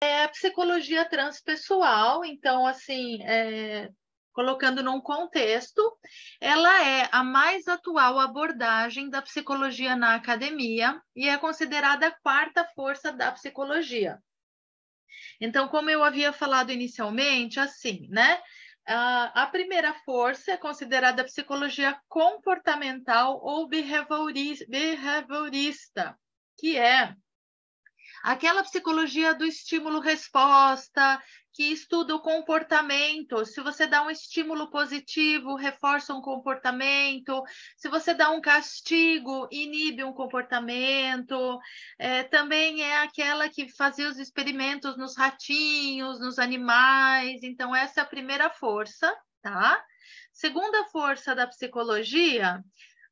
é a psicologia transpessoal, então, assim, é, colocando num contexto, ela é a mais atual abordagem da psicologia na academia e é considerada a quarta força da psicologia. Então, como eu havia falado inicialmente, assim, né? a primeira força é considerada a psicologia comportamental ou behaviorista, que é Aquela psicologia do estímulo-resposta, que estuda o comportamento. Se você dá um estímulo positivo, reforça um comportamento. Se você dá um castigo, inibe um comportamento. É, também é aquela que fazia os experimentos nos ratinhos, nos animais. Então, essa é a primeira força, tá? Segunda força da psicologia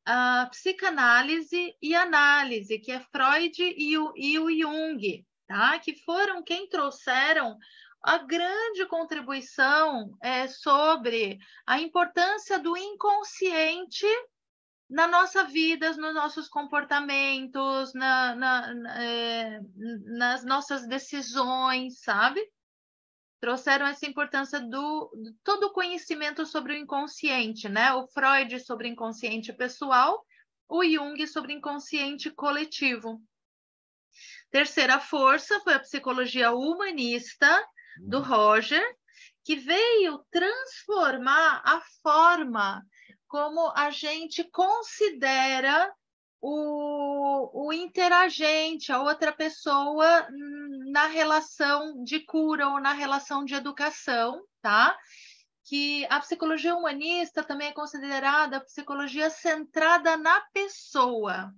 a psicanálise e análise, que é Freud e o, e o Jung, tá? que foram quem trouxeram a grande contribuição é, sobre a importância do inconsciente na nossa vida, nos nossos comportamentos, na, na, na, é, nas nossas decisões, sabe? trouxeram essa importância do, do todo o conhecimento sobre o inconsciente, né? O Freud sobre inconsciente pessoal, o Jung sobre inconsciente coletivo. Terceira força foi a psicologia humanista do uhum. Roger, que veio transformar a forma como a gente considera o o, interagente, a outra pessoa na relação de cura ou na relação de educação, tá? Que a psicologia humanista também é considerada a psicologia centrada na pessoa,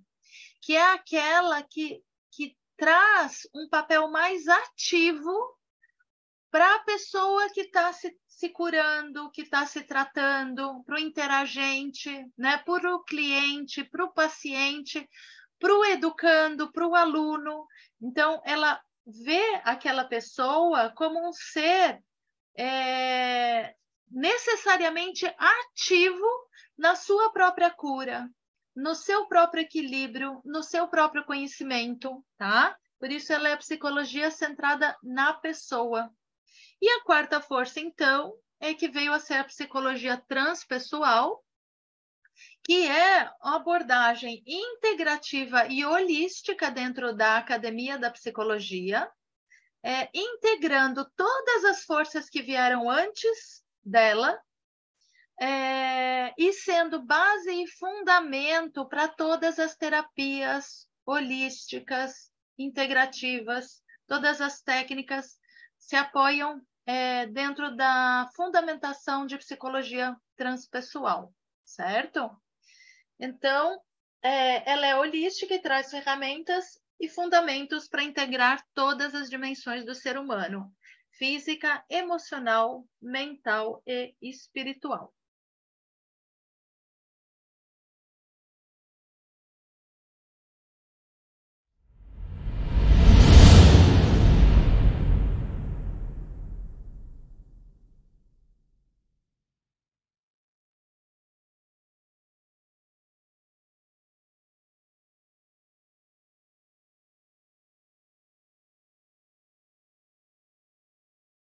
que é aquela que, que traz um papel mais ativo para a pessoa que está se, se, curando, que está se tratando, para o interagente, né? para o cliente, para o paciente, para o educando, para o aluno. Então, ela vê aquela pessoa como um ser é, necessariamente ativo na sua própria cura, no seu próprio equilíbrio, no seu próprio conhecimento, tá? Por isso ela é a psicologia centrada na pessoa. E a quarta força, então, é que veio a ser a psicologia transpessoal, que é uma abordagem integrativa e holística dentro da Academia da Psicologia, é, integrando todas as forças que vieram antes dela é, e sendo base e fundamento para todas as terapias holísticas, integrativas, todas as técnicas se apoiam é, dentro da fundamentação de psicologia transpessoal, certo? Então, é, ela é holística e traz ferramentas e fundamentos para integrar todas as dimensões do ser humano: física, emocional, mental e espiritual.